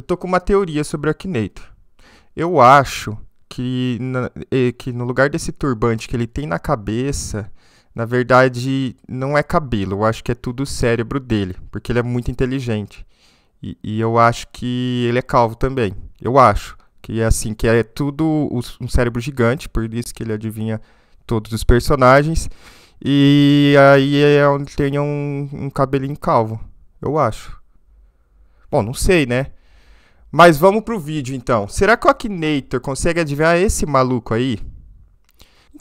Eu tô com uma teoria sobre o Akinator. Eu acho que, na, que no lugar desse turbante que ele tem na cabeça, na verdade não é cabelo, eu acho que é tudo o cérebro dele, porque ele é muito inteligente. E, e eu acho que ele é calvo também. Eu acho que é assim, que é tudo um cérebro gigante, por isso que ele adivinha todos os personagens. E aí é onde tem um, um cabelinho calvo, eu acho. Bom, não sei, né? Mas vamos pro vídeo então. Será que o Akinator consegue adivinhar esse maluco aí?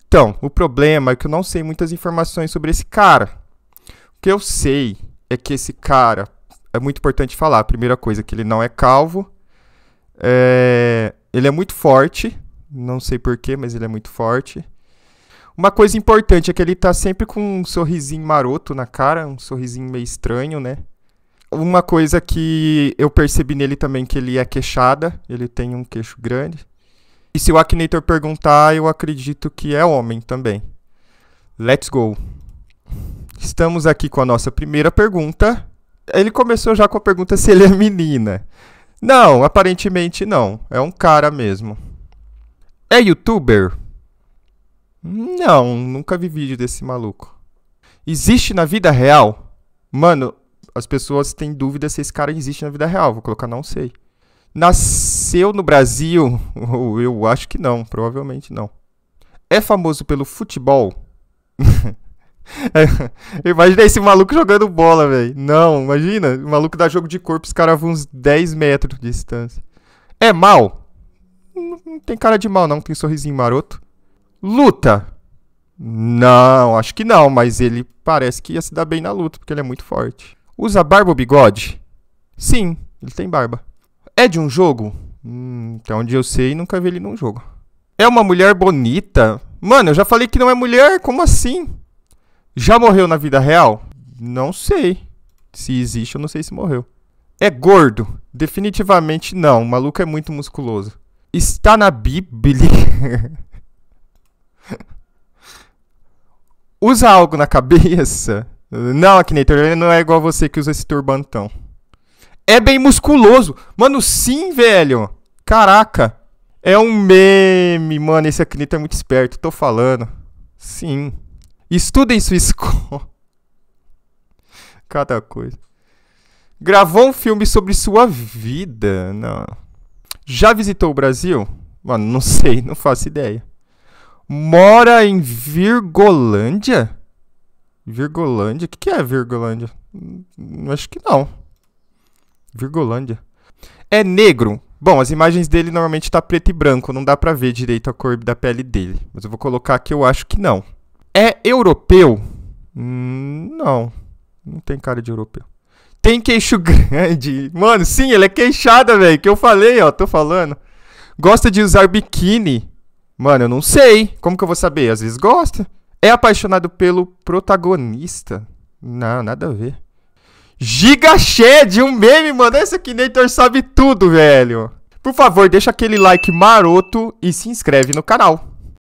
Então, o problema é que eu não sei muitas informações sobre esse cara. O que eu sei é que esse cara é muito importante falar. A primeira coisa que ele não é calvo. É... Ele é muito forte. Não sei porquê, mas ele é muito forte. Uma coisa importante é que ele tá sempre com um sorrisinho maroto na cara, um sorrisinho meio estranho, né? Uma coisa que eu percebi nele também que ele é queixada, ele tem um queixo grande. E se o Akinator perguntar, eu acredito que é homem também. Let's go. Estamos aqui com a nossa primeira pergunta. Ele começou já com a pergunta se ele é menina. Não, aparentemente não. É um cara mesmo. É youtuber? Não, nunca vi vídeo desse maluco. Existe na vida real? Mano, as pessoas têm dúvida se esse cara existe na vida real. Vou colocar não sei. Nasceu no Brasil? Eu acho que não, provavelmente não. É famoso pelo futebol? é, imagina esse maluco jogando bola, velho. Não, imagina. O maluco dá jogo de corpo, os caras uns 10 metros de distância. É mal? Não, não tem cara de mal, não. Tem sorrisinho maroto. Luta? Não, acho que não, mas ele parece que ia se dar bem na luta, porque ele é muito forte. Usa barba ou bigode? Sim, ele tem barba. É de um jogo? Hum, até onde eu sei, nunca vi ele num jogo. É uma mulher bonita? Mano, eu já falei que não é mulher, como assim? Já morreu na vida real? Não sei. Se existe, eu não sei se morreu. É gordo? Definitivamente não. O maluco é muito musculoso. Está na Bíblia. Usa algo na cabeça? Não, Akinator, ele não é igual você que usa esse turbantão. É bem musculoso. Mano, sim, velho. Caraca. É um meme, mano. Esse Akinator é muito esperto, tô falando. Sim. Estudem sua escola. Cada coisa. Gravou um filme sobre sua vida. Não. Já visitou o Brasil? Mano, não sei, não faço ideia. Mora em Virgolândia? Virgolândia? O que, que é Virgolândia? Hum, acho que não. Virgolândia. É negro. Bom, as imagens dele normalmente tá preto e branco, não dá pra ver direito a cor da pele dele. Mas eu vou colocar que eu acho que não. É europeu? Hum, não. Não tem cara de europeu. Tem queixo grande. Mano, sim, ele é queixada, velho. Que eu falei, ó, tô falando. Gosta de usar biquíni. Mano, eu não sei. Como que eu vou saber? Às vezes gosta. É apaixonado pelo protagonista? Não, nada a ver. Giga Shed, um meme, mano. Esse aqui Nator sabe tudo, velho. Por favor, deixa aquele like maroto e se inscreve no canal.